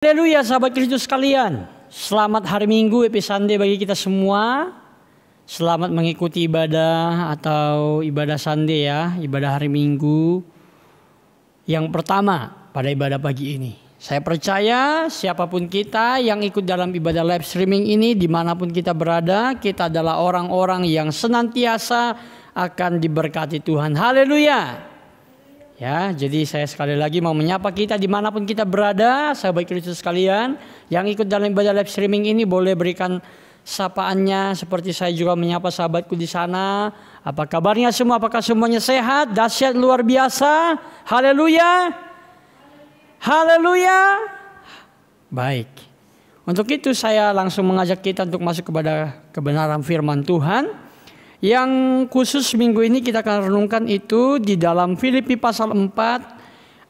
Haleluya sahabat Kristus sekalian. Selamat hari Minggu Episande bagi kita semua. Selamat mengikuti ibadah atau ibadah Sande ya, ibadah hari Minggu. Yang pertama pada ibadah pagi ini. Saya percaya siapapun kita yang ikut dalam ibadah live streaming ini dimanapun kita berada, kita adalah orang-orang yang senantiasa akan diberkati Tuhan. Haleluya. Ya, jadi saya sekali lagi mau menyapa kita dimanapun kita berada, sahabat Kristus sekalian. Yang ikut dalam ibadah live streaming ini boleh berikan sapaannya seperti saya juga menyapa sahabatku di sana. Apa kabarnya semua? Apakah semuanya sehat? Dahsyat luar biasa. Haleluya. Haleluya. Baik. Untuk itu saya langsung mengajak kita untuk masuk kepada kebenaran firman Tuhan. Yang khusus minggu ini kita akan renungkan itu di dalam Filipi pasal 4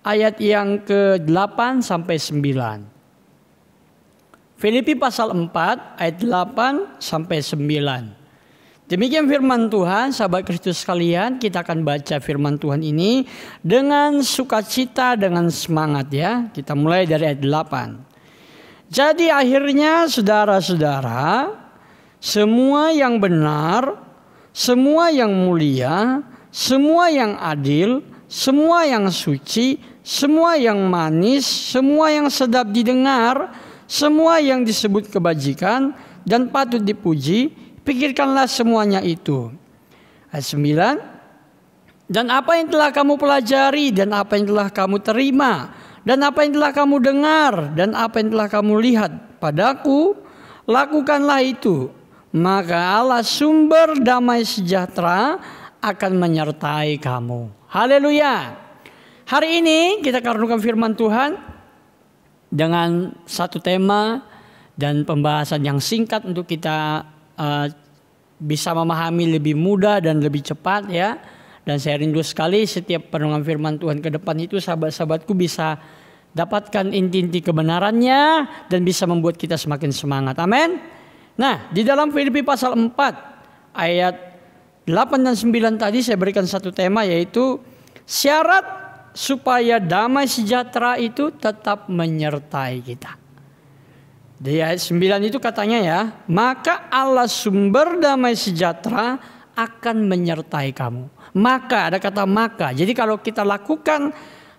ayat yang ke-8 sampai 9. Filipi pasal 4 ayat 8 sampai 9. Demikian firman Tuhan, sahabat Kristus sekalian, kita akan baca firman Tuhan ini dengan sukacita, dengan semangat ya. Kita mulai dari ayat 8. Jadi akhirnya saudara-saudara, semua yang benar, semua yang mulia, semua yang adil, semua yang suci, semua yang manis, semua yang sedap didengar, semua yang disebut kebajikan dan patut dipuji, pikirkanlah semuanya itu. Ayat 9 Dan apa yang telah kamu pelajari dan apa yang telah kamu terima dan apa yang telah kamu dengar dan apa yang telah kamu lihat padaku lakukanlah itu maka Allah sumber damai sejahtera akan menyertai kamu. Haleluya. Hari ini kita akan firman Tuhan dengan satu tema dan pembahasan yang singkat untuk kita uh, bisa memahami lebih mudah dan lebih cepat ya. Dan saya rindu sekali setiap perenungan firman Tuhan ke depan itu sahabat-sahabatku bisa dapatkan inti-inti kebenarannya dan bisa membuat kita semakin semangat. Amin. Nah, di dalam Filipi pasal 4 ayat 8 dan 9 tadi saya berikan satu tema yaitu syarat supaya damai sejahtera itu tetap menyertai kita. Di ayat 9 itu katanya ya, maka Allah sumber damai sejahtera akan menyertai kamu. Maka ada kata maka. Jadi kalau kita lakukan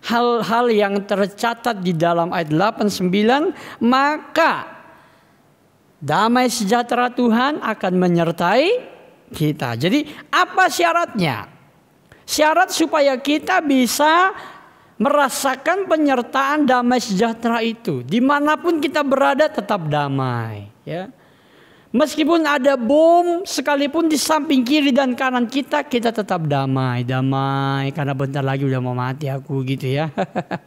hal-hal yang tercatat di dalam ayat 8 9, maka Damai sejahtera Tuhan akan menyertai kita. Jadi apa syaratnya? Syarat supaya kita bisa merasakan penyertaan damai sejahtera itu. Dimanapun kita berada tetap damai. Ya. Meskipun ada bom sekalipun di samping kiri dan kanan kita, kita tetap damai, damai. Karena bentar lagi udah mau mati aku gitu ya. Oke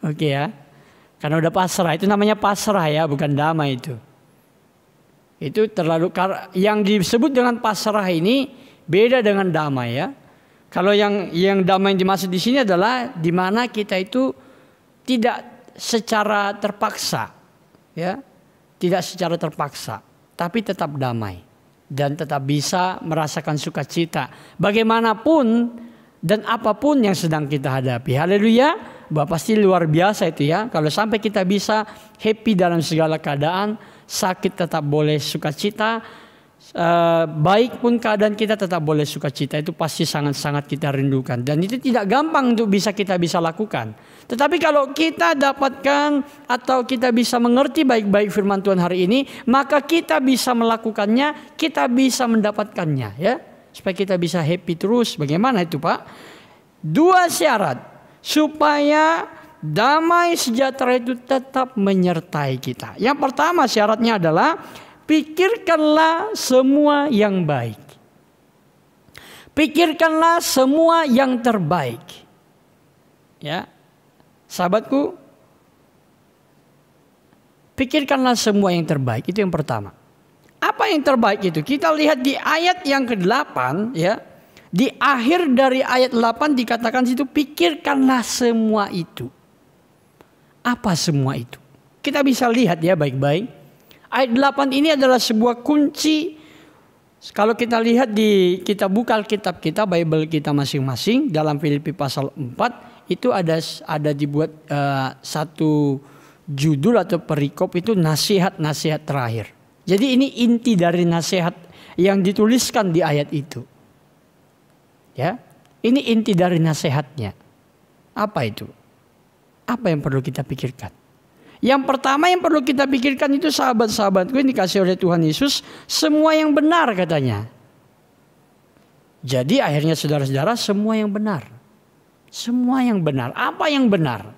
okay ya. Karena udah pasrah, itu namanya pasrah ya, bukan damai itu. Itu terlalu yang disebut dengan pasrah ini beda dengan damai ya. Kalau yang yang damai yang dimaksud di sini adalah di mana kita itu tidak secara terpaksa ya, tidak secara terpaksa, tapi tetap damai dan tetap bisa merasakan sukacita bagaimanapun dan apapun yang sedang kita hadapi. Haleluya. Bapak pasti luar biasa itu ya. Kalau sampai kita bisa happy dalam segala keadaan, sakit tetap boleh sukacita, Uh, baik pun keadaan kita tetap boleh sukacita itu pasti sangat-sangat kita rindukan dan itu tidak gampang untuk bisa kita bisa lakukan. Tetapi kalau kita dapatkan atau kita bisa mengerti baik-baik firman Tuhan hari ini, maka kita bisa melakukannya, kita bisa mendapatkannya ya. Supaya kita bisa happy terus. Bagaimana itu, Pak? Dua syarat supaya damai sejahtera itu tetap menyertai kita. Yang pertama syaratnya adalah pikirkanlah semua yang baik. Pikirkanlah semua yang terbaik. Ya. Sahabatku, pikirkanlah semua yang terbaik. Itu yang pertama. Apa yang terbaik itu? Kita lihat di ayat yang ke-8 ya. Di akhir dari ayat 8 dikatakan situ pikirkanlah semua itu. Apa semua itu? Kita bisa lihat ya baik-baik. Ayat 8 ini adalah sebuah kunci kalau kita lihat di kita buka kitab kita, Bible kita masing-masing dalam Filipi pasal 4 itu ada ada dibuat uh, satu judul atau perikop itu nasihat-nasihat terakhir. Jadi ini inti dari nasihat yang dituliskan di ayat itu. Ya. Ini inti dari nasihatnya. Apa itu? apa yang perlu kita pikirkan? Yang pertama yang perlu kita pikirkan itu sahabat-sahabatku yang dikasih oleh Tuhan Yesus, semua yang benar katanya. Jadi akhirnya saudara-saudara semua yang benar. Semua yang benar. Apa yang benar?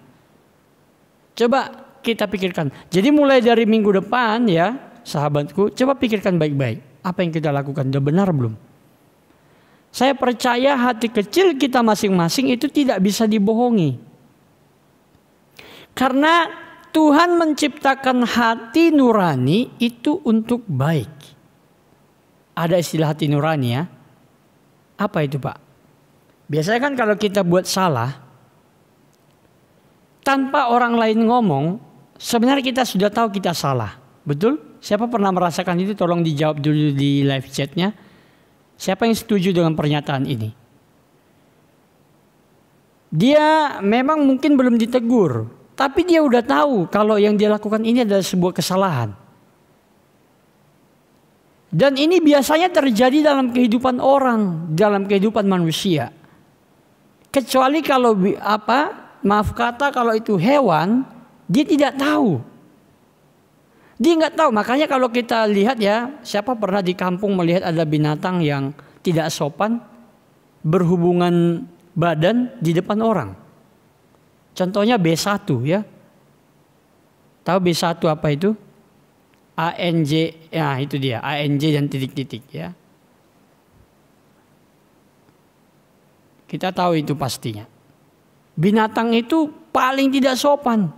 Coba kita pikirkan. Jadi mulai dari minggu depan ya, sahabatku, coba pikirkan baik-baik. Apa yang kita lakukan sudah benar belum? Saya percaya hati kecil kita masing-masing itu tidak bisa dibohongi. Karena Tuhan menciptakan hati nurani itu untuk baik. Ada istilah hati nurani ya. Apa itu Pak? Biasanya kan kalau kita buat salah, tanpa orang lain ngomong, sebenarnya kita sudah tahu kita salah. Betul? Siapa pernah merasakan itu tolong dijawab dulu di live chatnya. Siapa yang setuju dengan pernyataan ini? Dia memang mungkin belum ditegur. Tapi dia udah tahu kalau yang dia lakukan ini adalah sebuah kesalahan. Dan ini biasanya terjadi dalam kehidupan orang, dalam kehidupan manusia. Kecuali kalau apa? Maaf kata kalau itu hewan, dia tidak tahu. Dia nggak tahu. Makanya kalau kita lihat ya, siapa pernah di kampung melihat ada binatang yang tidak sopan berhubungan badan di depan orang? Contohnya B1 ya. Tahu B1 apa itu? ANJ, ya itu dia, ANJ dan titik-titik ya. Kita tahu itu pastinya. Binatang itu paling tidak sopan.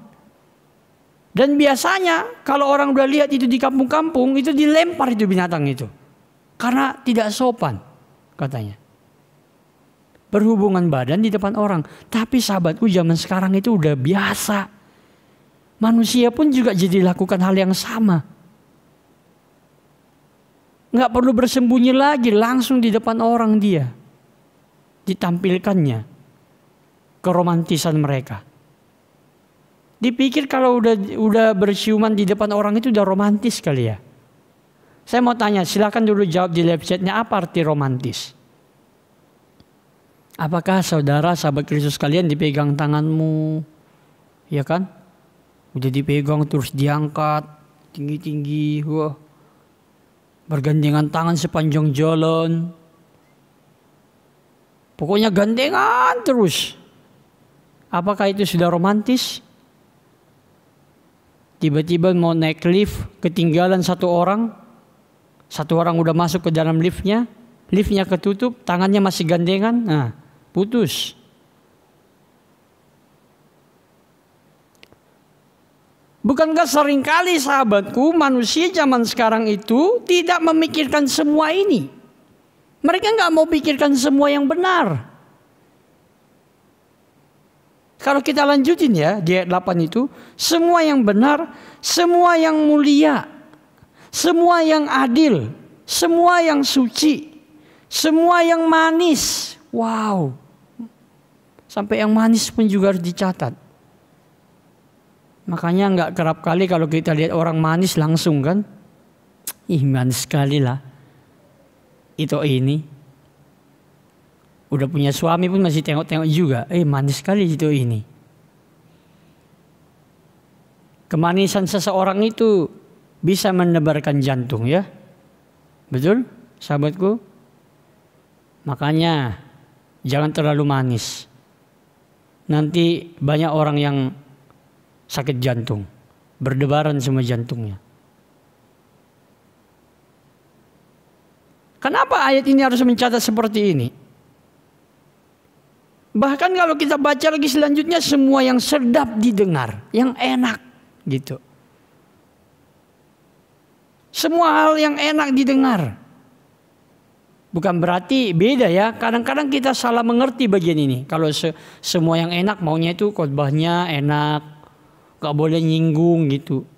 Dan biasanya kalau orang udah lihat itu di kampung-kampung itu dilempar itu binatang itu. Karena tidak sopan katanya berhubungan badan di depan orang. Tapi sahabatku zaman sekarang itu udah biasa. Manusia pun juga jadi lakukan hal yang sama. Nggak perlu bersembunyi lagi, langsung di depan orang dia. Ditampilkannya. Keromantisan mereka. Dipikir kalau udah udah bersiuman di depan orang itu udah romantis kali ya. Saya mau tanya, silakan dulu jawab di live chatnya apa arti romantis? Apakah saudara sahabat Kristus kalian dipegang tanganmu? Ya kan? Udah dipegang terus diangkat tinggi-tinggi. Wah. Bergandengan tangan sepanjang jalan. Pokoknya gandengan terus. Apakah itu sudah romantis? Tiba-tiba mau naik lift, ketinggalan satu orang. Satu orang udah masuk ke dalam liftnya. Liftnya ketutup, tangannya masih gandengan. Nah, putus. Bukankah seringkali sahabatku manusia zaman sekarang itu tidak memikirkan semua ini? Mereka nggak mau pikirkan semua yang benar. Kalau kita lanjutin ya di ayat 8 itu, semua yang benar, semua yang mulia, semua yang adil, semua yang suci, semua yang manis. Wow. Sampai yang manis pun juga harus dicatat. Makanya nggak kerap kali kalau kita lihat orang manis langsung kan. Ih manis sekali lah. Itu ini. Udah punya suami pun masih tengok-tengok juga. Eh manis sekali itu ini. Kemanisan seseorang itu bisa mendebarkan jantung ya. Betul sahabatku? Makanya jangan terlalu manis nanti banyak orang yang sakit jantung, berdebaran semua jantungnya. Kenapa ayat ini harus mencatat seperti ini? Bahkan kalau kita baca lagi selanjutnya semua yang sedap didengar, yang enak gitu. Semua hal yang enak didengar. Bukan berarti beda ya. Kadang-kadang kita salah mengerti bagian ini. Kalau se semua yang enak maunya itu khotbahnya enak, gak boleh nyinggung gitu.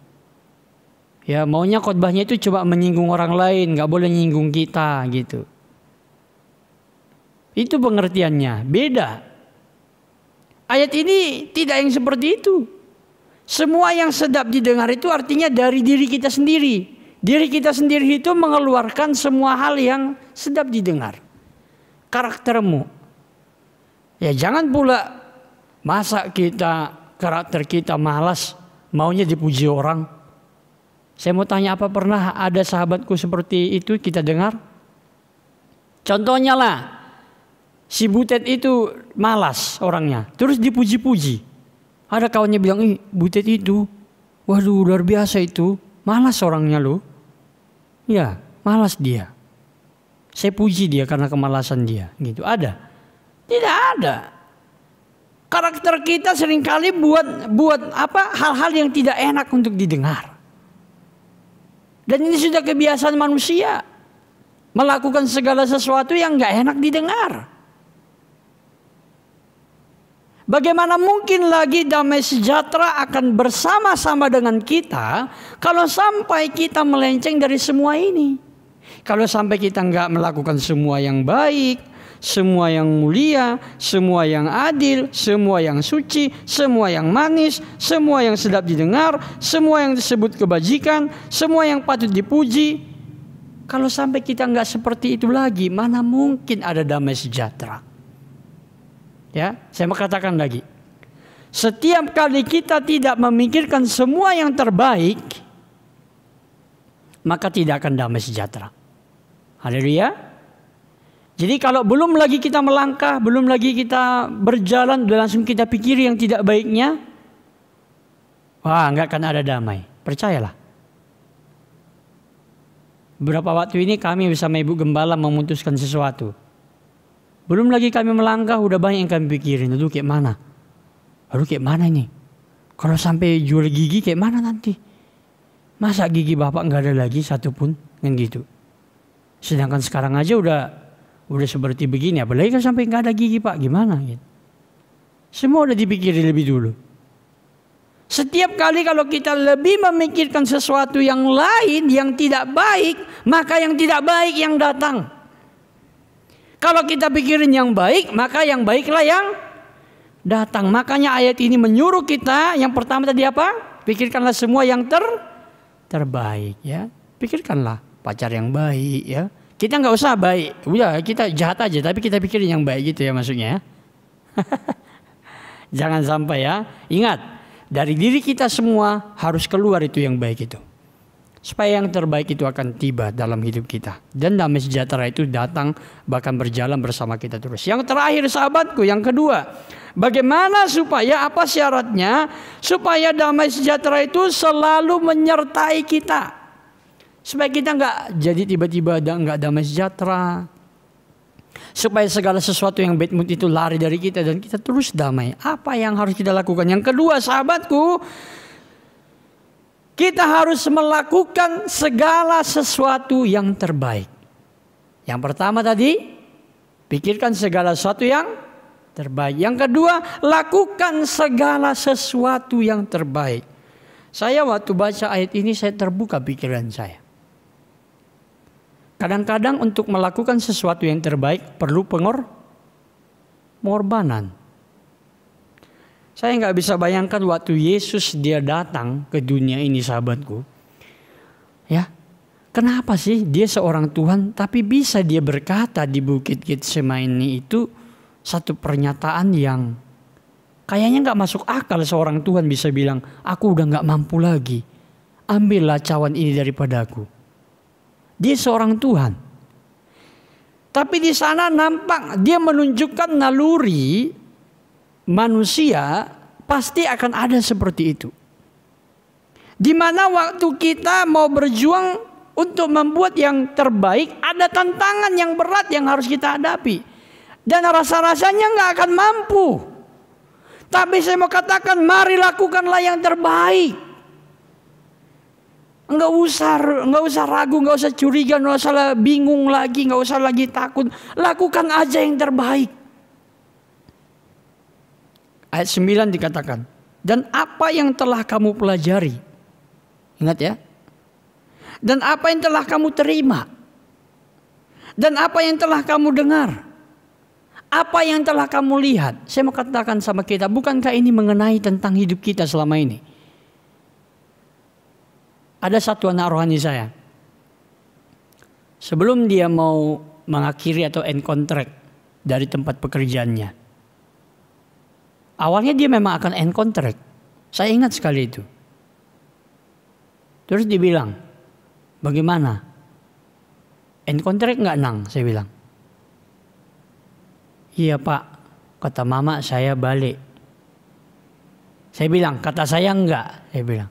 Ya maunya khotbahnya itu coba menyinggung orang lain, gak boleh nyinggung kita gitu. Itu pengertiannya, beda. Ayat ini tidak yang seperti itu. Semua yang sedap didengar itu artinya dari diri kita sendiri. Diri kita sendiri itu mengeluarkan semua hal yang sedap didengar. Karaktermu. Ya jangan pula masa kita karakter kita malas maunya dipuji orang. Saya mau tanya apa pernah ada sahabatku seperti itu kita dengar? Contohnya lah si Butet itu malas orangnya, terus dipuji-puji. Ada kawannya bilang, "Ih, Butet itu waduh luar biasa itu, malas orangnya lo Ya, malas dia. Saya puji dia karena kemalasan dia, gitu. Ada? Tidak ada. Karakter kita seringkali buat buat apa hal-hal yang tidak enak untuk didengar. Dan ini sudah kebiasaan manusia melakukan segala sesuatu yang nggak enak didengar. Bagaimana mungkin lagi damai sejahtera akan bersama-sama dengan kita kalau sampai kita melenceng dari semua ini? Kalau sampai kita nggak melakukan semua yang baik, semua yang mulia, semua yang adil, semua yang suci, semua yang manis, semua yang sedap didengar, semua yang disebut kebajikan, semua yang patut dipuji. Kalau sampai kita nggak seperti itu lagi, mana mungkin ada damai sejahtera? Ya, saya mau katakan lagi. Setiap kali kita tidak memikirkan semua yang terbaik, maka tidak akan damai sejahtera. Haleluya. Jadi kalau belum lagi kita melangkah, belum lagi kita berjalan, sudah langsung kita pikir yang tidak baiknya, wah nggak akan ada damai. Percayalah. Beberapa waktu ini kami bersama Ibu Gembala memutuskan sesuatu. Belum lagi kami melangkah, udah banyak yang kami pikirin. Aduh kayak mana? Aduh kayak mana ini? Kalau sampai jual gigi kayak mana nanti? Masa gigi bapak nggak ada lagi satu pun Kan gitu. Sedangkan sekarang aja udah udah seperti begini, apalagi kan sampai nggak ada gigi pak, gimana? Gitu. Semua udah dipikirin lebih dulu. Setiap kali kalau kita lebih memikirkan sesuatu yang lain yang tidak baik, maka yang tidak baik yang datang. Kalau kita pikirin yang baik, maka yang baiklah yang datang. Makanya ayat ini menyuruh kita yang pertama tadi apa? Pikirkanlah semua yang ter terbaik ya. Pikirkanlah pacar yang baik ya kita nggak usah baik udah ya, kita jahat aja tapi kita pikirin yang baik gitu ya maksudnya ya. jangan sampai ya ingat dari diri kita semua harus keluar itu yang baik itu supaya yang terbaik itu akan tiba dalam hidup kita dan damai sejahtera itu datang bahkan berjalan bersama kita terus yang terakhir sahabatku yang kedua bagaimana supaya apa syaratnya supaya damai sejahtera itu selalu menyertai kita Supaya kita nggak jadi tiba-tiba nggak damai sejahtera. Supaya segala sesuatu yang bad mood itu lari dari kita dan kita terus damai. Apa yang harus kita lakukan? Yang kedua sahabatku, kita harus melakukan segala sesuatu yang terbaik. Yang pertama tadi, pikirkan segala sesuatu yang terbaik. Yang kedua, lakukan segala sesuatu yang terbaik. Saya waktu baca ayat ini saya terbuka pikiran saya. Kadang-kadang untuk melakukan sesuatu yang terbaik perlu pengor pengorbanan. Saya nggak bisa bayangkan waktu Yesus dia datang ke dunia ini sahabatku. Ya, kenapa sih dia seorang Tuhan tapi bisa dia berkata di Bukit Getsemani itu satu pernyataan yang kayaknya nggak masuk akal seorang Tuhan bisa bilang, aku udah nggak mampu lagi. Ambillah cawan ini daripadaku. Dia seorang Tuhan. Tapi di sana nampak dia menunjukkan naluri manusia pasti akan ada seperti itu. Di mana waktu kita mau berjuang untuk membuat yang terbaik, ada tantangan yang berat yang harus kita hadapi. Dan rasa-rasanya nggak akan mampu. Tapi saya mau katakan, mari lakukanlah yang terbaik. Enggak usah, enggak usah ragu, enggak usah curiga, enggak usah bingung lagi, enggak usah lagi takut. Lakukan aja yang terbaik. Ayat 9 dikatakan, dan apa yang telah kamu pelajari. Ingat ya. Dan apa yang telah kamu terima. Dan apa yang telah kamu dengar. Apa yang telah kamu lihat. Saya mau katakan sama kita, bukankah ini mengenai tentang hidup kita selama ini? ada satu anak rohani saya. Sebelum dia mau mengakhiri atau end contract dari tempat pekerjaannya. Awalnya dia memang akan end contract. Saya ingat sekali itu. Terus dibilang, bagaimana? End contract nggak nang? Saya bilang. Iya pak, kata mama saya balik. Saya bilang, kata saya enggak. Saya bilang.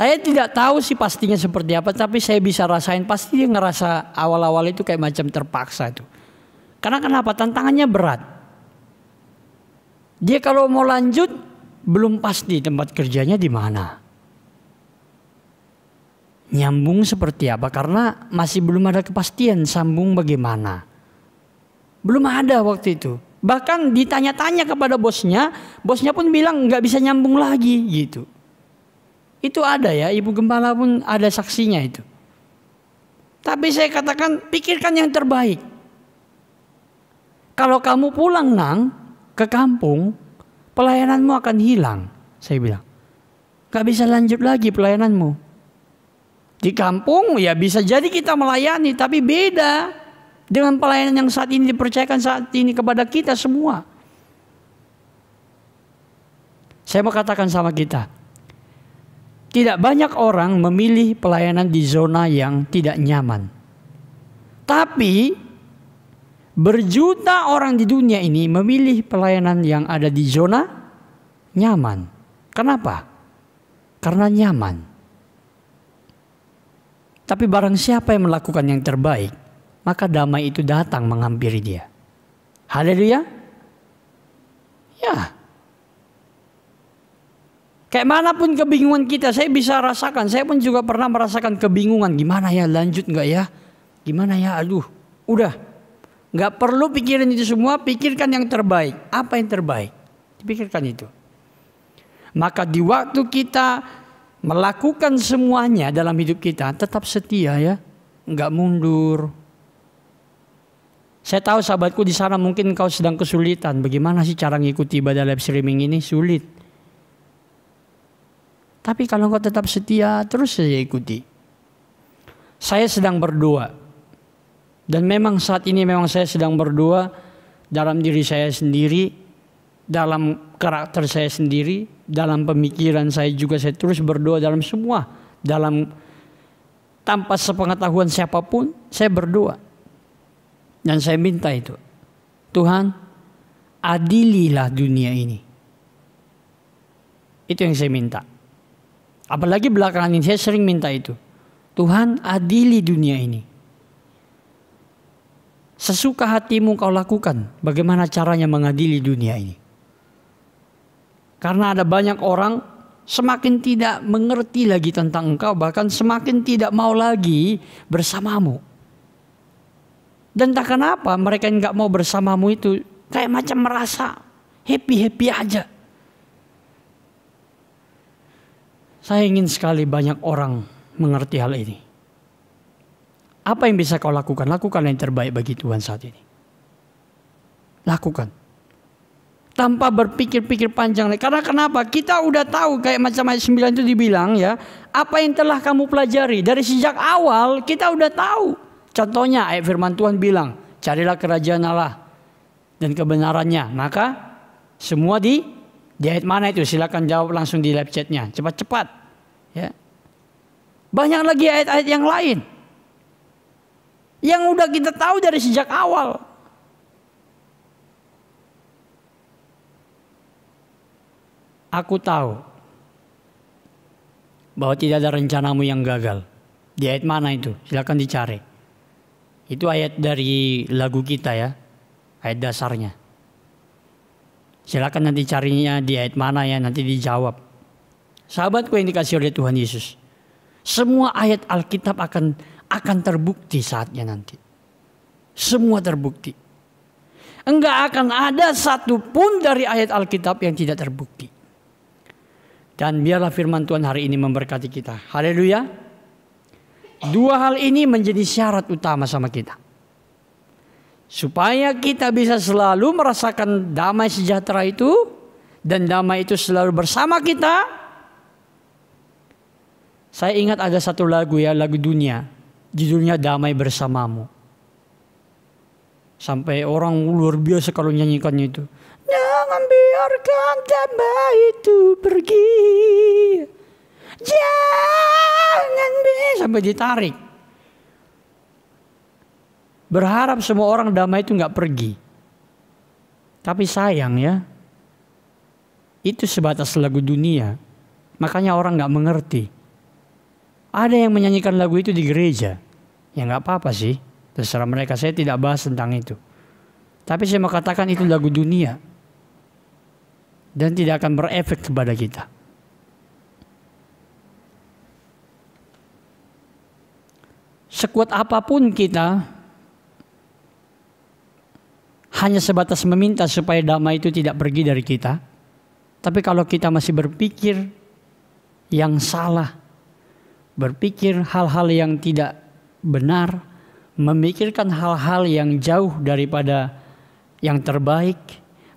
Saya tidak tahu sih pastinya seperti apa, tapi saya bisa rasain pasti dia ngerasa awal-awal itu kayak macam terpaksa itu. Karena kenapa? Tantangannya berat. Dia kalau mau lanjut belum pasti tempat kerjanya di mana. Nyambung seperti apa? Karena masih belum ada kepastian sambung bagaimana. Belum ada waktu itu. Bahkan ditanya-tanya kepada bosnya, bosnya pun bilang nggak bisa nyambung lagi gitu. Itu ada ya, ibu gembala pun ada saksinya itu. Tapi saya katakan, pikirkan yang terbaik. Kalau kamu pulang nang ke kampung, pelayananmu akan hilang. Saya bilang, gak bisa lanjut lagi pelayananmu. Di kampung ya bisa jadi kita melayani, tapi beda dengan pelayanan yang saat ini dipercayakan saat ini kepada kita semua. Saya mau katakan sama kita, tidak banyak orang memilih pelayanan di zona yang tidak nyaman. Tapi berjuta orang di dunia ini memilih pelayanan yang ada di zona nyaman. Kenapa? Karena nyaman. Tapi barang siapa yang melakukan yang terbaik, maka damai itu datang menghampiri dia. Haleluya. Ya. Kayak manapun kebingungan kita, saya bisa rasakan. Saya pun juga pernah merasakan kebingungan. Gimana ya, lanjut nggak ya? Gimana ya, aduh. Udah, nggak perlu pikirin itu semua. Pikirkan yang terbaik. Apa yang terbaik? Pikirkan itu. Maka di waktu kita melakukan semuanya dalam hidup kita, tetap setia ya. Nggak mundur. Saya tahu sahabatku di sana mungkin kau sedang kesulitan. Bagaimana sih cara ngikuti ibadah live streaming ini? Sulit. Tapi kalau engkau tetap setia, terus saja ikuti. Saya sedang berdoa. Dan memang saat ini memang saya sedang berdoa dalam diri saya sendiri, dalam karakter saya sendiri, dalam pemikiran saya juga saya terus berdoa dalam semua, dalam tanpa sepengetahuan siapapun, saya berdoa. Dan saya minta itu. Tuhan, adililah dunia ini. Itu yang saya minta. Apalagi belakangan ini saya sering minta itu. Tuhan adili dunia ini. Sesuka hatimu kau lakukan bagaimana caranya mengadili dunia ini. Karena ada banyak orang semakin tidak mengerti lagi tentang engkau bahkan semakin tidak mau lagi bersamamu. Dan tak kenapa mereka yang nggak mau bersamamu itu kayak macam merasa happy-happy aja. Saya ingin sekali banyak orang mengerti hal ini. Apa yang bisa kau lakukan? Lakukan yang terbaik bagi Tuhan saat ini. Lakukan. Tanpa berpikir-pikir panjang. Karena kenapa? Kita udah tahu kayak macam ayat 9 itu dibilang ya. Apa yang telah kamu pelajari? Dari sejak awal kita udah tahu. Contohnya ayat firman Tuhan bilang. Carilah kerajaan Allah dan kebenarannya. Maka semua di di ayat mana itu? Silahkan jawab langsung di live chatnya. Cepat-cepat. Ya. Banyak lagi ayat-ayat yang lain. Yang udah kita tahu dari sejak awal. Aku tahu bahwa tidak ada rencanamu yang gagal. Di ayat mana itu? Silahkan dicari. Itu ayat dari lagu kita ya. Ayat dasarnya. Silahkan nanti carinya di ayat mana ya nanti dijawab. Sahabatku yang dikasih oleh Tuhan Yesus. Semua ayat Alkitab akan akan terbukti saatnya nanti. Semua terbukti. Enggak akan ada satu pun dari ayat Alkitab yang tidak terbukti. Dan biarlah firman Tuhan hari ini memberkati kita. Haleluya. Dua hal ini menjadi syarat utama sama kita. Supaya kita bisa selalu merasakan damai sejahtera itu. Dan damai itu selalu bersama kita saya ingat ada satu lagu ya, lagu dunia. Judulnya Damai Bersamamu. Sampai orang luar biasa kalau nyanyikannya itu. Jangan biarkan damai itu pergi. Jangan biarkan. Sampai ditarik. Berharap semua orang damai itu nggak pergi. Tapi sayang ya. Itu sebatas lagu dunia. Makanya orang nggak mengerti. Ada yang menyanyikan lagu itu di gereja. Ya nggak apa-apa sih. Terserah mereka. Saya tidak bahas tentang itu. Tapi saya mau katakan itu lagu dunia. Dan tidak akan berefek kepada kita. Sekuat apapun kita, hanya sebatas meminta supaya damai itu tidak pergi dari kita. Tapi kalau kita masih berpikir yang salah, berpikir hal-hal yang tidak benar, memikirkan hal-hal yang jauh daripada yang terbaik.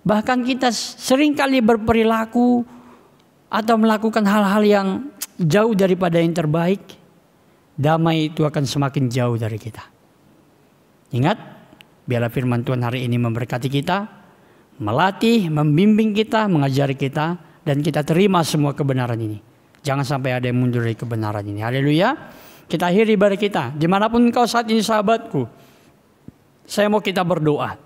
Bahkan kita seringkali berperilaku atau melakukan hal-hal yang jauh daripada yang terbaik. Damai itu akan semakin jauh dari kita. Ingat, biarlah firman Tuhan hari ini memberkati kita, melatih, membimbing kita, mengajari kita, dan kita terima semua kebenaran ini. Jangan sampai ada yang mundur dari kebenaran ini. Haleluya. Kita akhiri ibadah kita. Dimanapun engkau saat ini sahabatku. Saya mau kita berdoa.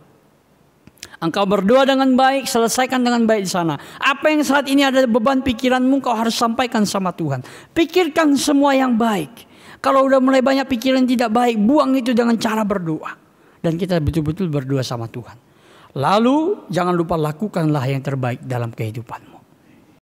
Engkau berdoa dengan baik, selesaikan dengan baik di sana. Apa yang saat ini ada beban pikiranmu, kau harus sampaikan sama Tuhan. Pikirkan semua yang baik. Kalau udah mulai banyak pikiran tidak baik, buang itu dengan cara berdoa. Dan kita betul-betul berdoa sama Tuhan. Lalu jangan lupa lakukanlah yang terbaik dalam kehidupanmu.